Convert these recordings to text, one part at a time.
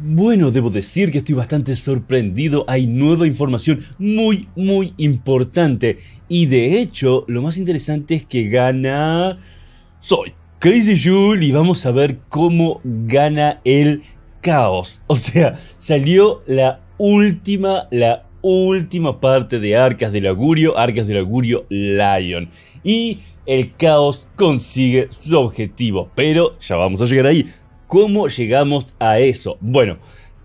Bueno, debo decir que estoy bastante sorprendido. Hay nueva información muy, muy importante. Y de hecho, lo más interesante es que gana... Soy Crazy Jules y vamos a ver cómo gana el caos. O sea, salió la última, la última parte de Arcas del Augurio, Arcas del Augurio Lion. Y el caos consigue su objetivo. Pero ya vamos a llegar ahí. ¿Cómo llegamos a eso? Bueno,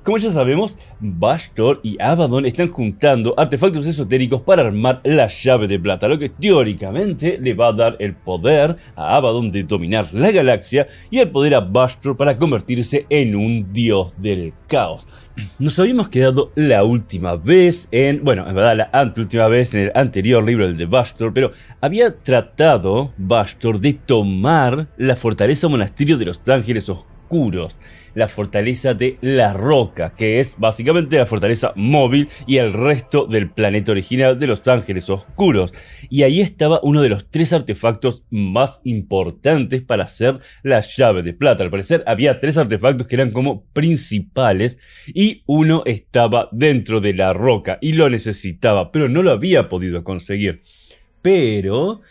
como ya sabemos, Bastor y Abaddon están juntando artefactos esotéricos para armar la llave de plata, lo que teóricamente le va a dar el poder a Abaddon de dominar la galaxia y el poder a Bastor para convertirse en un dios del caos. Nos habíamos quedado la última vez en, bueno, en verdad la anteúltima vez en el anterior libro, el de Bastor, pero había tratado Bastor de tomar la fortaleza monasterio de los ángeles oscuros la fortaleza de la roca, que es básicamente la fortaleza móvil y el resto del planeta original de los ángeles oscuros. Y ahí estaba uno de los tres artefactos más importantes para hacer la llave de plata. Al parecer había tres artefactos que eran como principales y uno estaba dentro de la roca y lo necesitaba, pero no lo había podido conseguir. Pero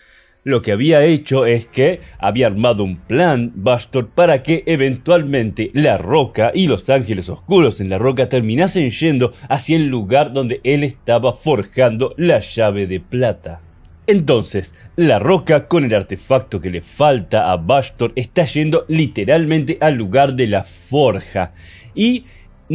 lo que había hecho es que había armado un plan Bastor para que eventualmente La Roca y los Ángeles Oscuros en La Roca terminasen yendo hacia el lugar donde él estaba forjando la llave de plata. Entonces, la roca con el artefacto que le falta a Bastor está yendo literalmente al lugar de la forja y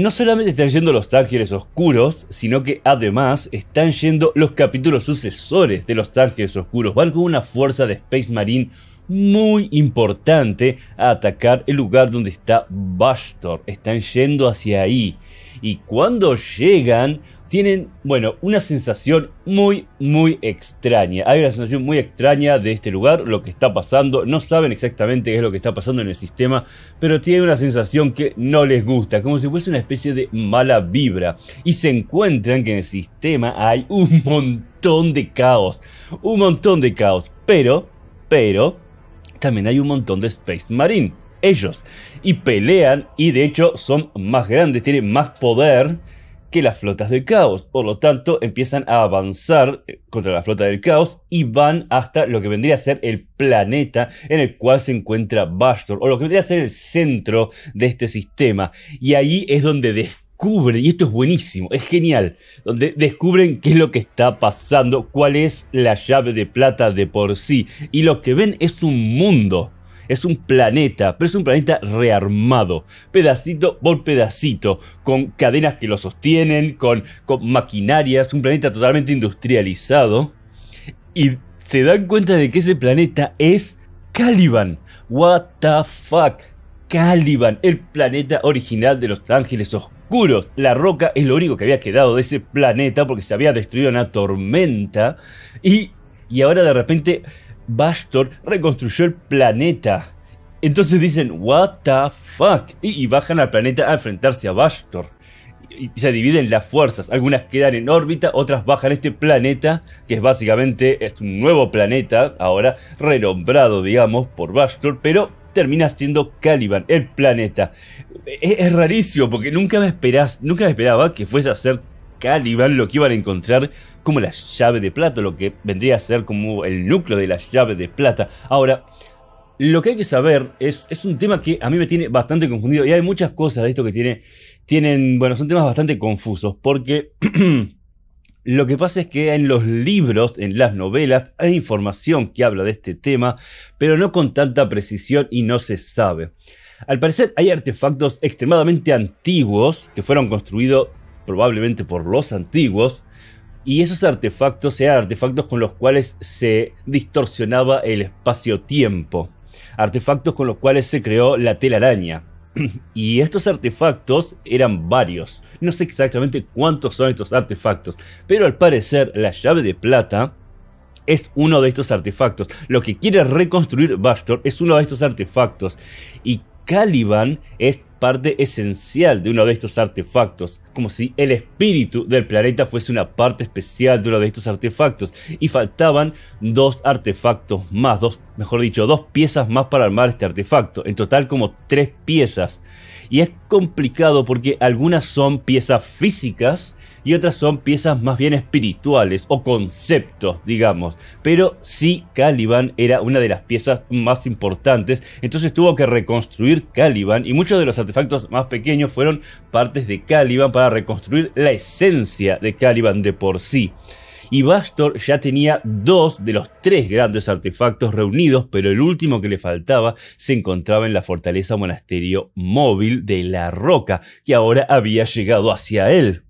no solamente están yendo los Ángeles Oscuros, sino que además están yendo los capítulos sucesores de los Ángeles Oscuros. Van con una fuerza de Space Marine muy importante a atacar el lugar donde está Bastor. Están yendo hacia ahí. Y cuando llegan, tienen, bueno, una sensación muy, muy extraña. Hay una sensación muy extraña de este lugar, lo que está pasando. No saben exactamente qué es lo que está pasando en el sistema, pero tienen una sensación que no les gusta, como si fuese una especie de mala vibra. Y se encuentran que en el sistema hay un montón de caos. Un montón de caos. Pero, pero, también hay un montón de Space Marine. Ellos. Y pelean y de hecho son más grandes, tienen más poder que las flotas del caos. Por lo tanto, empiezan a avanzar eh, contra la flota del caos y van hasta lo que vendría a ser el planeta en el cual se encuentra Bastor, o lo que vendría a ser el centro de este sistema. Y ahí es donde descubren, y esto es buenísimo, es genial, donde descubren qué es lo que está pasando, cuál es la llave de plata de por sí. Y lo que ven es un mundo es un planeta, pero es un planeta rearmado, pedacito por pedacito, con cadenas que lo sostienen, con, con maquinarias, un planeta totalmente industrializado. Y se dan cuenta de que ese planeta es Caliban. What the fuck? Caliban, el planeta original de los ángeles oscuros. La roca es lo único que había quedado de ese planeta porque se había destruido una tormenta. Y, y ahora de repente Bastor reconstruyó el planeta. Entonces dicen, what the fuck? Y, bajan al planeta a enfrentarse a Bastor. Y, se dividen las fuerzas. Algunas quedan en órbita, otras bajan este planeta, que es básicamente es un nuevo planeta, ahora renombrado, digamos, por Bastor, pero termina siendo Caliban, el planeta. E, es, rarísimo, porque nunca me esperás, nunca me esperaba que fuese a ser Caliban lo que iban a encontrar como la llave de plata, lo que vendría a ser como el núcleo de la llave de plata. Ahora, lo que hay que saber es, es un tema que a mí me tiene bastante confundido y hay muchas cosas de esto que tiene, tienen, bueno, son temas bastante confusos porque lo que pasa es que en los libros, en las novelas, hay información que habla de este tema, pero no con tanta precisión y no se sabe. Al parecer hay artefactos extremadamente antiguos que fueron construidos probablemente por los antiguos, y esos artefactos eran artefactos con los cuales se distorsionaba el espacio-tiempo, artefactos con los cuales se creó la telaraña. Y estos artefactos eran varios. No sé exactamente cuántos son estos artefactos, pero al parecer la llave de plata es uno de estos artefactos. Lo que quiere reconstruir Bastor es uno de estos artefactos. Y Caliban es parte esencial de uno de estos artefactos, como si el espíritu del planeta fuese una parte especial de uno de estos artefactos, y faltaban dos artefactos más, dos, mejor dicho, dos piezas más para armar este artefacto, en total como tres piezas. Y es complicado porque algunas son piezas físicas y otras son piezas más bien espirituales o conceptos, digamos. Pero sí Caliban era una de las piezas más importantes, entonces tuvo que reconstruir Caliban y muchos de los artefactos más pequeños fueron partes de Caliban para reconstruir la esencia de Caliban de por sí y Bastor ya tenía dos de los tres grandes artefactos reunidos, pero el último que le faltaba se encontraba en la fortaleza monasterio móvil de la roca, que ahora había llegado hacia él.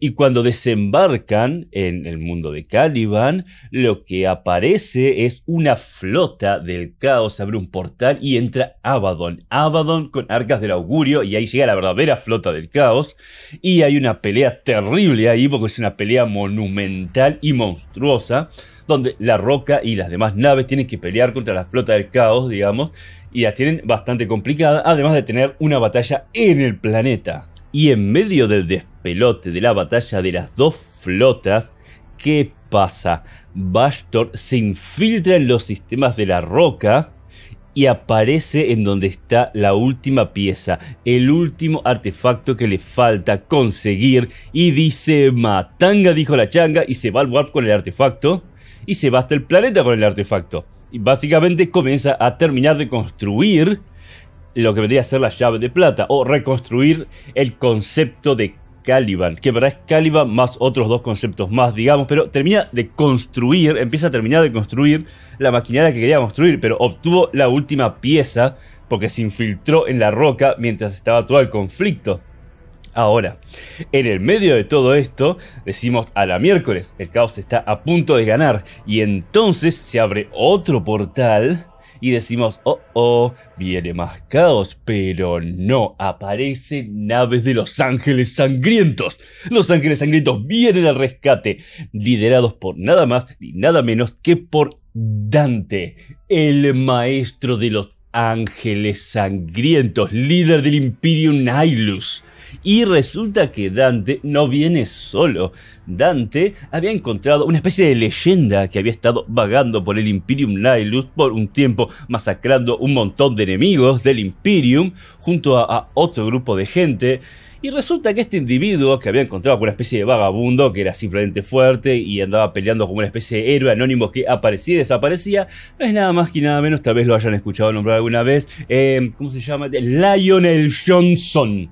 Y cuando desembarcan en el mundo de Caliban, lo que aparece es una flota del caos, abre un portal y entra Abaddon. Abaddon con arcas del augurio y ahí llega la verdadera flota del caos. Y hay una pelea terrible ahí porque es una pelea monumental y monstruosa donde la roca y las demás naves tienen que pelear contra la flota del caos, digamos, y la tienen bastante complicada, además de tener una batalla en el planeta. Y en medio del despelote de la batalla de las dos flotas, ¿qué pasa? Bastor se infiltra en los sistemas de la roca y aparece en donde está la última pieza, el último artefacto que le falta conseguir y dice matanga, dijo la changa y se va al warp con el artefacto y se va hasta el planeta con el artefacto. Y básicamente comienza a terminar de construir lo que vendría a ser la llave de plata o reconstruir el concepto de Caliban, que verdad es Caliban más otros dos conceptos más, digamos, pero termina de construir, empieza a terminar de construir la maquinaria que quería construir, pero obtuvo la última pieza porque se infiltró en la roca mientras estaba todo el conflicto. Ahora, en el medio de todo esto, decimos a la miércoles, el caos está a punto de ganar, y entonces se abre otro portal y decimos, oh, oh, viene más caos, pero no, aparecen naves de los ángeles sangrientos. Los ángeles sangrientos vienen al rescate, liderados por nada más ni nada menos que por Dante, el maestro de los ángeles sangrientos, líder del Imperium Nihilus. Y resulta que Dante no viene solo. Dante había encontrado una especie de leyenda que había estado vagando por el Imperium Nihilus por un tiempo, masacrando un montón de enemigos del Imperium junto a, otro grupo de gente. Y resulta que este individuo que había encontrado con una especie de vagabundo que era simplemente fuerte y andaba peleando como una especie de héroe anónimo que aparecía y desaparecía, no es nada más que nada menos, tal vez lo hayan escuchado nombrar alguna vez, eh, ¿cómo se llama? Lionel Johnson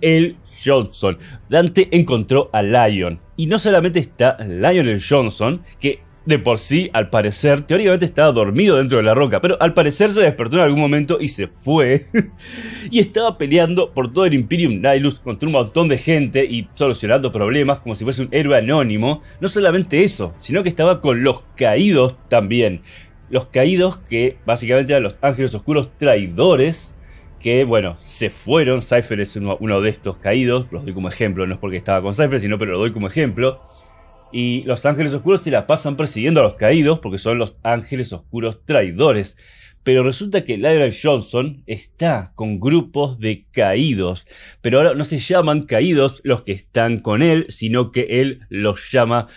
el Johnson. Dante encontró a Lion. Y no solamente está Lionel Johnson, que de por sí, al parecer, teóricamente estaba dormido dentro de la roca, pero al parecer se despertó en algún momento y se fue. y estaba peleando por todo el Imperium Nihilus contra un montón de gente y solucionando problemas como si fuese un héroe anónimo. No solamente eso, sino que estaba con los caídos también. Los caídos que básicamente eran los ángeles oscuros traidores que, bueno, se fueron. Cypher es uno, de estos caídos, los doy como ejemplo, no es porque estaba con Cypher, sino pero lo doy como ejemplo. Y los ángeles oscuros se la pasan persiguiendo a los caídos porque son los ángeles oscuros traidores. Pero resulta que Lyra Johnson está con grupos de caídos. Pero ahora no se llaman caídos los que están con él, sino que él los llama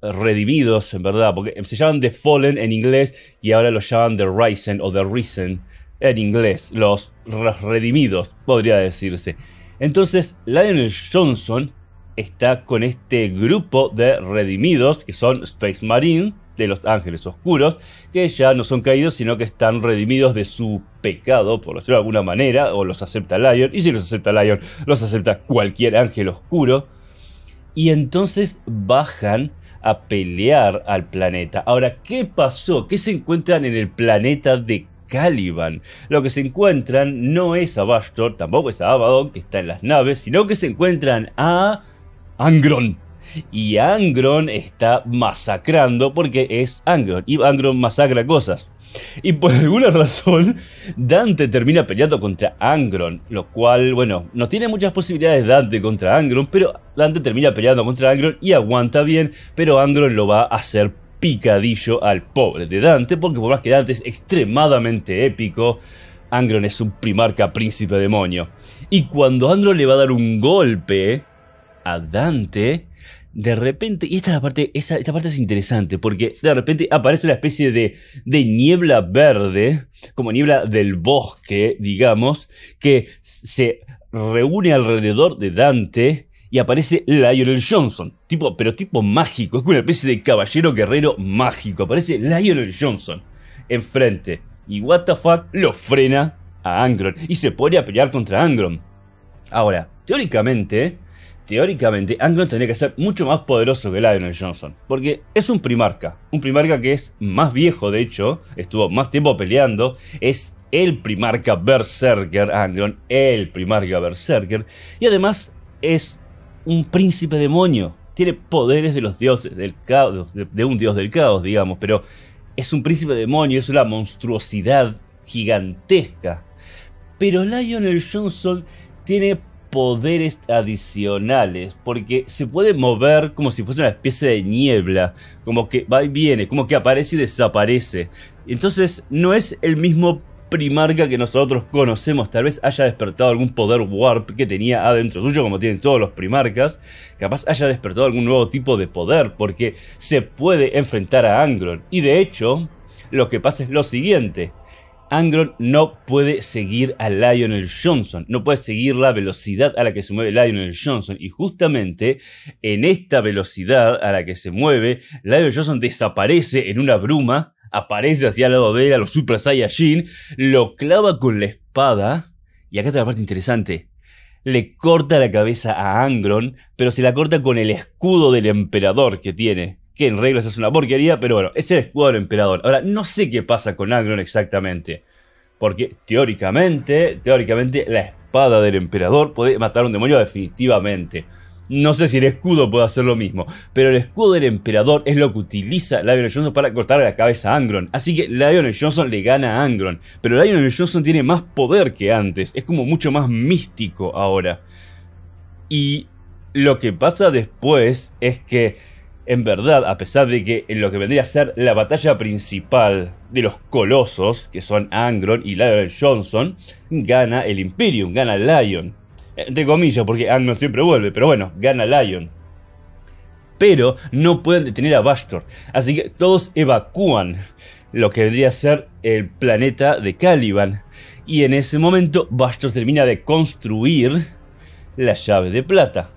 redimidos, en verdad. Porque se llaman The Fallen en inglés y ahora los llaman The Risen o The Risen en inglés, los redimidos, podría decirse. Entonces, Lionel Johnson está con este grupo de redimidos, que son Space Marine, de los ángeles oscuros, que ya no son caídos, sino que están redimidos de su pecado, por decirlo de alguna manera, o los acepta Lion, y si los acepta Lion, los acepta cualquier ángel oscuro. Y entonces bajan a pelear al planeta. Ahora, ¿qué pasó? ¿Qué se encuentran en el planeta de Caliban. Lo que se encuentran no es a Bastor, tampoco es a Abaddon, que está en las naves, sino que se encuentran a Angron. Y Angron está masacrando porque es Angron. Y Angron masacra cosas. Y por alguna razón, Dante termina peleando contra Angron. Lo cual, bueno, no tiene muchas posibilidades Dante contra Angron. Pero Dante termina peleando contra Angron y aguanta bien. Pero Angron lo va a hacer picadillo al pobre de Dante, porque por más que Dante es extremadamente épico, Angron es un primarca príncipe demonio. Y cuando Angron le va a dar un golpe a Dante, de repente, y esta, la parte, parte es interesante, porque de repente aparece una especie de niebla verde, como niebla del bosque, digamos, que se reúne alrededor de Dante y aparece Lionel Johnson. Tipo, pero tipo mágico. Es una especie de caballero guerrero mágico. Aparece Lionel Johnson enfrente. Y what lo frena a Angron. Y se pone a pelear contra Angron. Ahora, teóricamente. Teóricamente, Angron tendría que ser mucho más poderoso que Lionel Johnson. Porque es un primarca. Un primarca que es más viejo, de hecho. Estuvo más tiempo peleando. Es el primarca Berserker Angron. El primarca Berserker. Y además es un príncipe demonio. Tiene poderes de los dioses, del caos, de, un dios del caos, digamos, pero es un príncipe demonio, es una monstruosidad gigantesca. Pero Lionel Johnson tiene poderes adicionales, porque se puede mover como si fuese una especie de niebla, como que va y viene, como que aparece y desaparece. Entonces no es el mismo primarca que nosotros conocemos. Tal vez haya despertado algún poder warp que tenía adentro suyo, como tienen todos los primarcas. Capaz haya despertado algún nuevo tipo de poder, porque se puede enfrentar a Angron. Y de hecho, lo que pasa es lo siguiente. Angron no puede seguir a Lionel Johnson, no puede seguir la velocidad a la que se mueve Lionel Johnson. Y justamente en esta velocidad a la que se mueve, Lionel Johnson desaparece en una bruma aparece hacia al lado de él a los Super Saiyajin, lo clava con la espada, y acá está la parte interesante, le corta la cabeza a Angron, pero se la corta con el escudo del emperador que tiene. Que en reglas es una porquería, pero bueno, es el escudo del emperador. Ahora, no sé qué pasa con Angron exactamente. Porque teóricamente, teóricamente, la espada del emperador puede matar a un demonio definitivamente. No sé si el escudo puede hacer lo mismo, pero el escudo del emperador es lo que utiliza Lionel Johnson para cortar la cabeza a Angron. Así que Lionel Johnson le gana a Angron, pero Lionel Johnson tiene más poder que antes, es como mucho más místico ahora. Y lo que pasa después es que, en verdad, a pesar de que en lo que vendría a ser la batalla principal de los colosos, que son Angron y Lionel Johnson, gana el Imperium, gana Lion de comillas, porque ant siempre vuelve, pero bueno, gana Lion. Pero no pueden detener a Bastor, así que todos evacúan lo que vendría a ser el planeta de Caliban. Y en ese momento Bastor termina de construir la llave de plata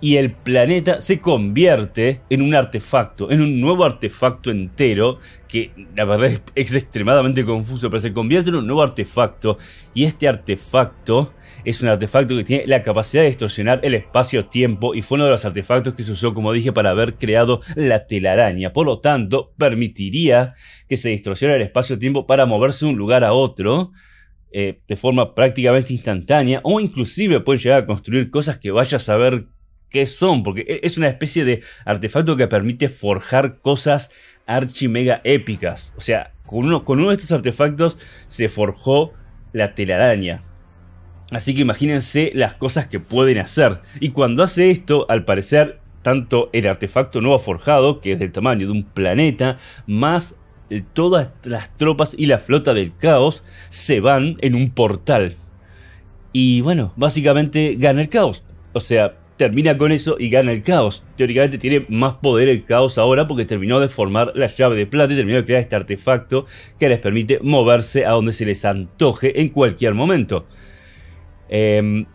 y el planeta se convierte en un artefacto, en un nuevo artefacto entero, que la verdad es, extremadamente confuso, pero se convierte en un nuevo artefacto y este artefacto es un artefacto que tiene la capacidad de distorsionar el espacio-tiempo y fue uno de los artefactos que se usó, como dije, para haber creado la telaraña. Por lo tanto, permitiría que se distorsione el espacio-tiempo para moverse de un lugar a otro. Eh, de forma prácticamente instantánea o inclusive pueden llegar a construir cosas que vaya a saber qué son, porque e, es una especie de artefacto que permite forjar cosas archi mega épicas. O sea, con uno, con uno de estos artefactos se forjó la telaraña. Así que imagínense las cosas que pueden hacer. Y cuando hace esto, al parecer, tanto el artefacto nuevo forjado, que es del tamaño de un planeta, más eh, todas las tropas y la flota del caos se van en un portal. Y bueno, básicamente gana el caos. O sea, termina con eso y gana el caos. Teóricamente tiene más poder el caos ahora porque terminó de formar la llave de plata y terminó de crear este artefacto que les permite moverse a donde se les antoje en cualquier momento. Em,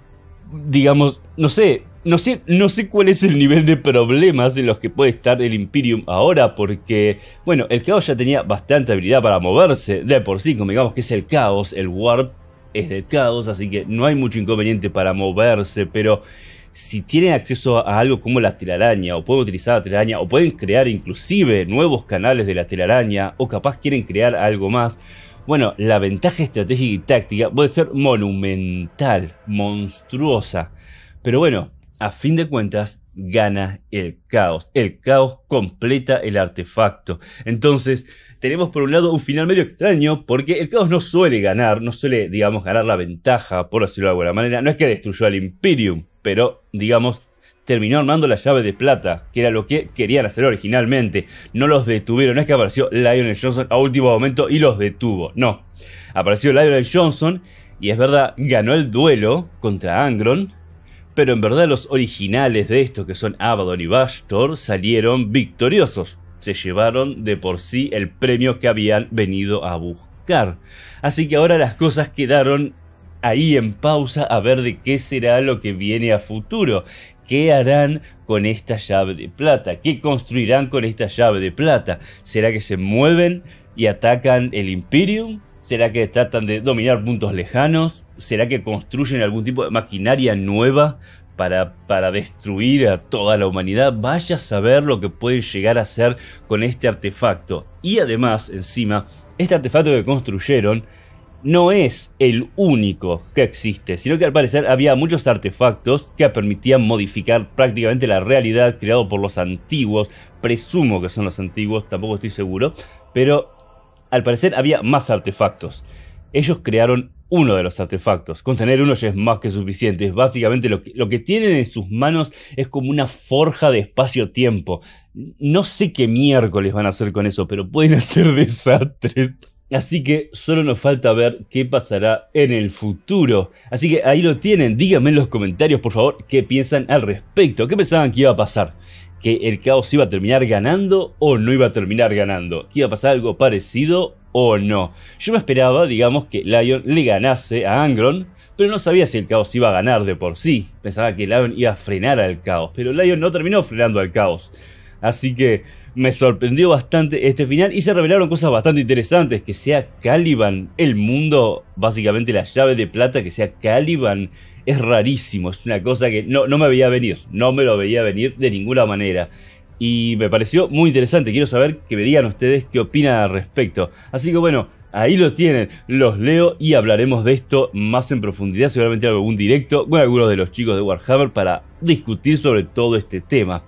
digamos, no sé, no sé, no sé cuál es el nivel de problemas en los que puede estar el Imperium ahora, porque, bueno, el caos ya tenía bastante habilidad para moverse, de por sí, como digamos que es el caos, el warp es del caos, así que no hay mucho inconveniente para moverse, pero si tienen acceso a algo como la telaraña, o pueden utilizar la telaraña, o pueden crear inclusive nuevos canales de la telaraña, o capaz quieren crear algo más, bueno, la ventaja estratégica y táctica puede ser monumental, monstruosa. Pero bueno, a fin de cuentas, gana el caos. El caos completa el artefacto. Entonces, tenemos por un lado un final medio extraño, porque el caos no suele ganar, no suele, digamos, ganar la ventaja, por decirlo de alguna manera. No es que destruyó al Imperium, pero, digamos, terminó armando la llave de plata, que era lo que querían hacer originalmente. No los detuvieron, no es que apareció Lionel Johnson a último momento y los detuvo, no. Apareció Lionel Johnson y es verdad, ganó el duelo contra Angron, pero en verdad los originales de estos, que son Abaddon y Bastor, salieron victoriosos se llevaron de por sí el premio que habían venido a buscar. Así que ahora las cosas quedaron ahí en pausa a ver de qué será lo que viene a futuro. ¿Qué harán con esta llave de plata? ¿Qué construirán con esta llave de plata? ¿Será que se mueven y atacan el Imperium? ¿Será que tratan de dominar puntos lejanos? ¿Será que construyen algún tipo de maquinaria nueva para, destruir a toda la humanidad. Vaya a saber lo que puede llegar a hacer con este artefacto. Y además, encima, este artefacto que construyeron no es el único que existe, sino que al parecer había muchos artefactos que permitían modificar prácticamente la realidad creado por los antiguos, presumo que son los antiguos, tampoco estoy seguro, pero al parecer había más artefactos. Ellos crearon uno de los artefactos. Con tener uno ya es más que suficiente. Básicamente lo que, lo que tienen en sus manos es como una forja de espacio-tiempo. No sé qué miércoles van a hacer con eso, pero pueden hacer desastres. Así que solo nos falta ver qué pasará en el futuro. Así que ahí lo tienen. Díganme en los comentarios, por favor, qué piensan al respecto. ¿Qué pensaban que iba a pasar? ¿Que el caos iba a terminar ganando o no iba a terminar ganando? ¿Que iba a pasar algo parecido o no. Yo me esperaba, digamos, que Lion le ganase a Angron, pero no sabía si el caos iba a ganar de por sí. Pensaba que Lion iba a frenar al caos, pero Lion no terminó frenando al caos. Así que me sorprendió bastante este final y se revelaron cosas bastante interesantes. Que sea Caliban el mundo, básicamente la llave de plata, que sea Caliban es rarísimo. Es una cosa que no, no me veía venir, no me lo veía venir de ninguna manera y me pareció muy interesante. Quiero saber que me digan ustedes qué opinan al respecto. Así que bueno, ahí lo tienen. Los leo y hablaremos de esto más en profundidad. Seguramente en algún directo con algunos de los chicos de Warhammer para discutir sobre todo este tema.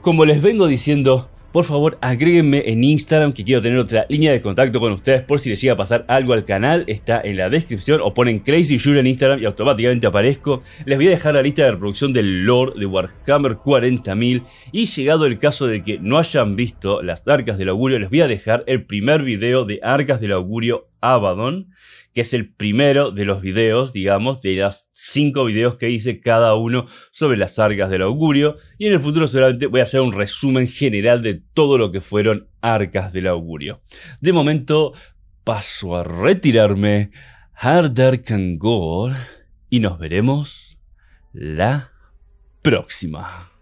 Como les vengo diciendo, por favor agréguenme en Instagram que quiero tener otra línea de contacto con ustedes por si les llega a pasar algo al canal, está en la descripción o ponen Crazy en Instagram y automáticamente aparezco. Les voy a dejar la lista de reproducción del Lord de Warhammer 40.000 y llegado el caso de que no hayan visto las Arcas del Augurio, les voy a dejar el primer video de Arcas del Augurio Abaddon que es el primero de los videos, digamos, de los cinco videos que hice cada uno sobre las arcas del augurio. Y en el futuro seguramente voy a hacer un resumen general de todo lo que fueron arcas del augurio. De momento paso a retirarme. and Go. Y nos veremos la próxima.